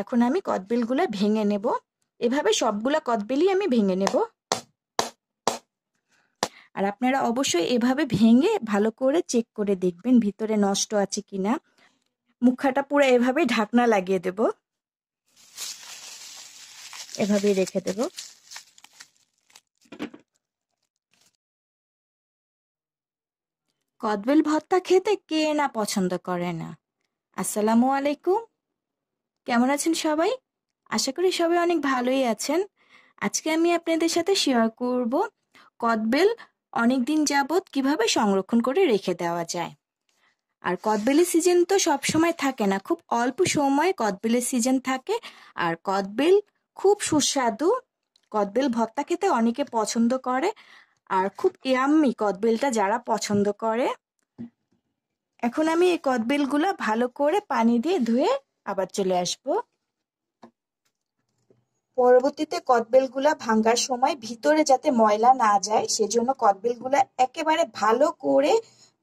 এখন আমি কদবিলগুলো ভেঙে নেব এভাবে সবগুলা কদবেলই আমি ভেঙে নেব আর আপনারা অবশ্যই এভাবে ভেঙে ভালো করে চেক করে দেখবেন ভিতরে নষ্ট আছে কিনা মুখাটা পুরো এভাবে ঢাকনা লাগিয়ে দেব এভাবেই রেখে দেব কদবেল ভর্তা খেতে কে না পছন্দ করে না আসসালামু আলাইকুম কেমন আছেন সবাই আশা করি সবাই অনেক ভালোই আছেন আজকে আমি আপনাদের সাথে শেয়ার করব কদবেল অনেক দিন যাবৎ কিভাবে সংরক্ষণ করে রেখে দেওয়া যায় আর কদবেলের সিজন তো সব সময় থাকে না খুব অল্প সময়ে কদবেলের সিজন থাকে আর কদবেল খুব সুস্বাদু কদবেল ভর্তা খেতে অনেকে পছন্দ করে আর খুব ইয়াম্মি কদবেলটা যারা পছন্দ করে এখন আমি এই কদবেলগুলো ভালো করে পানি দিয়ে ধুয়ে আবার চলে আসব পরবর্তীতে কদবেলগুলা ভাঙ্গার সময় ভিতরে যাতে ময়লা না যায় সেজন্য কদবেলগুলা একেবারে ভালো করে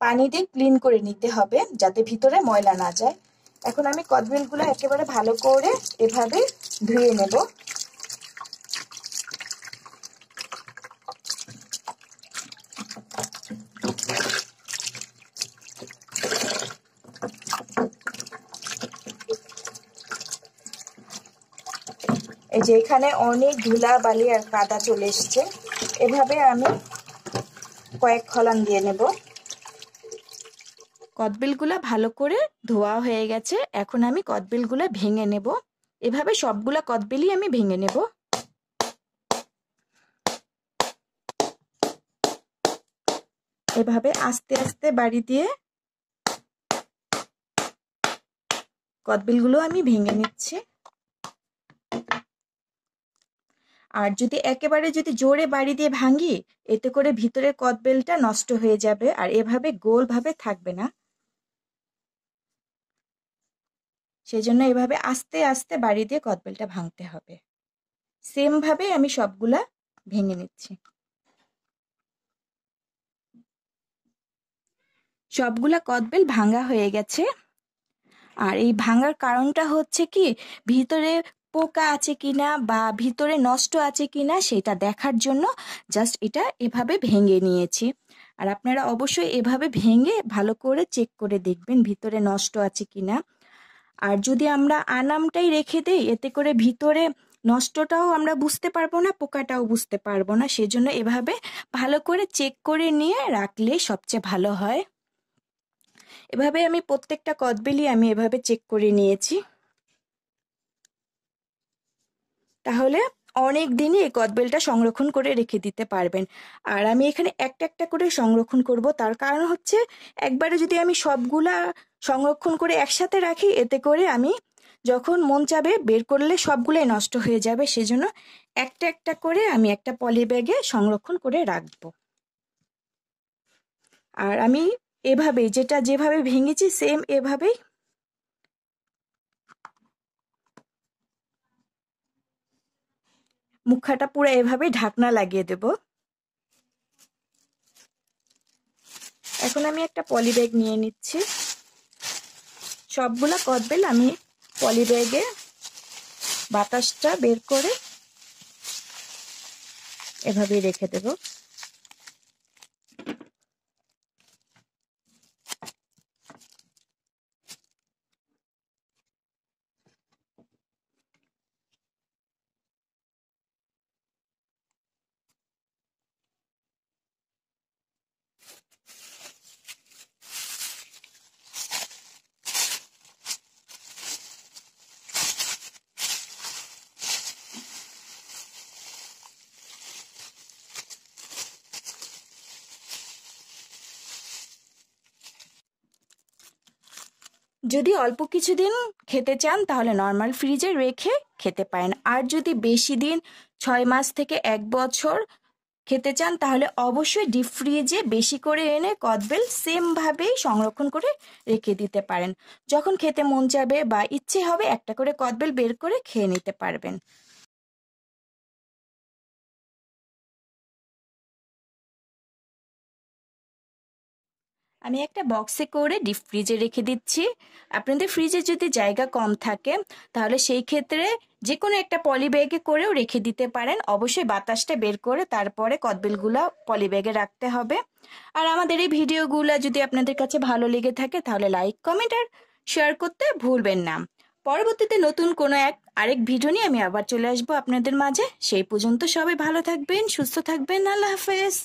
পানি দিয়ে ক্লিন করে নিতে হবে যাতে ভিতরে ময়লা না যায় এখন আমি গুলা একেবারে ভালো করে এভাবে ধুয়ে নেব এই যে এখানে অনেক ধুলা বালি আর কাদা চলে এসছে এভাবে আমি কয়েক খলান দিয়ে নেব কদবিলগুলো ভালো করে ধোয়া হয়ে গেছে এখন আমি কদবিলগুলো ভেঙে নেব এভাবে সবগুলা কদবিলই আমি ভেঙে নেব এভাবে আস্তে আস্তে বাড়ি দিয়ে কদবিলগুলো আমি ভেঙে নিচ্ছি আর যদি একেবারে যদি জোরে বাড়ি দিয়ে ভাঙি এতে করে ভিতরে কদবেলটা নষ্ট হয়ে যাবে আর এভাবে গোলভাবে থাকবে না সেজন্য এভাবে আস্তে আস্তে বাড়ি দিয়ে কদবেলটা ভাঙতে হবে সেমভাবে আমি সবগুলা ভেঙে নিচ্ছি সবগুলা কদবেল ভাঙা হয়ে গেছে আর এই ভাঙার কারণটা হচ্ছে কি ভিতরে পোকা আছে কিনা বা ভিতরে নষ্ট আছে কিনা সেটা দেখার জন্য জাস্ট এটা এভাবে ভেঙে নিয়েছি আর আপনারা অবশ্যই এভাবে ভেঙে ভালো করে চেক করে দেখবেন ভিতরে নষ্ট আছে কিনা আর যদি আমরা আনামটাই রেখে দেই এতে করে ভিতরে নষ্টটাও আমরা বুঝতে পারবো না পোকাটাও বুঝতে পারবো না সেজন্য এভাবে ভালো করে চেক করে নিয়ে রাখলে সবচেয়ে ভালো হয় এভাবে আমি প্রত্যেকটা কদবেলি আমি এভাবে চেক করে নিয়েছি তাহলে অনেক দিনই এই কদবেলটা সংরক্ষণ করে রেখে দিতে পারবেন আর আমি এখানে একটা একটা করে সংরক্ষণ করব তার কারণ হচ্ছে একবারে যদি আমি সবগুলা সংরক্ষণ করে একসাথে রাখি এতে করে আমি যখন মন চাবে বের করলে সবগুলোই নষ্ট হয়ে যাবে সেজন্য একটা একটা করে আমি একটা পলি ব্যাগে সংরক্ষণ করে রাখবো আর আমি এভাবেই যেটা যেভাবে ভেঙেছি সেম এভাবেই মুখাটা পুরো এভাবে ঢাকনা লাগিয়ে দেব এখন আমি একটা পলি ব্যাগ নিয়ে নিচ্ছি সবগুলা কদবেল আমি পলি ব্যাগে বাতাসটা বের করে এভাবেই রেখে দেবো যদি অল্প কিছুদিন খেতে চান তাহলে নর্মাল ফ্রিজে রেখে খেতে পারেন আর যদি বেশি দিন ছয় মাস থেকে এক বছর খেতে চান তাহলে অবশ্যই ডিপ ফ্রিজে বেশি করে এনে কদবেল সেমভাবেই সংরক্ষণ করে রেখে দিতে পারেন যখন খেতে মন যাবে বা ইচ্ছে হবে একটা করে কদবেল বের করে খেয়ে নিতে পারবেন আমি একটা বক্সে করে ডিপ ফ্রিজে রেখে দিচ্ছি আপনাদের ফ্রিজে যদি জায়গা কম থাকে তাহলে সেই ক্ষেত্রে যে কোনো একটা পলিব্যাগে করেও রেখে দিতে পারেন অবশ্যই বাতাসটা বের করে তারপরে কদবেলগুলো পলিব্যাগে রাখতে হবে আর আমাদের এই ভিডিওগুলো যদি আপনাদের কাছে ভালো লেগে থাকে তাহলে লাইক কমেন্ট আর শেয়ার করতে ভুলবেন না পরবর্তীতে নতুন কোনো এক আরেক ভিডিও নিয়ে আমি আবার চলে আসবো আপনাদের মাঝে সেই পর্যন্ত সবাই ভালো থাকবেন সুস্থ থাকবেন আল্লাহ হাফেজ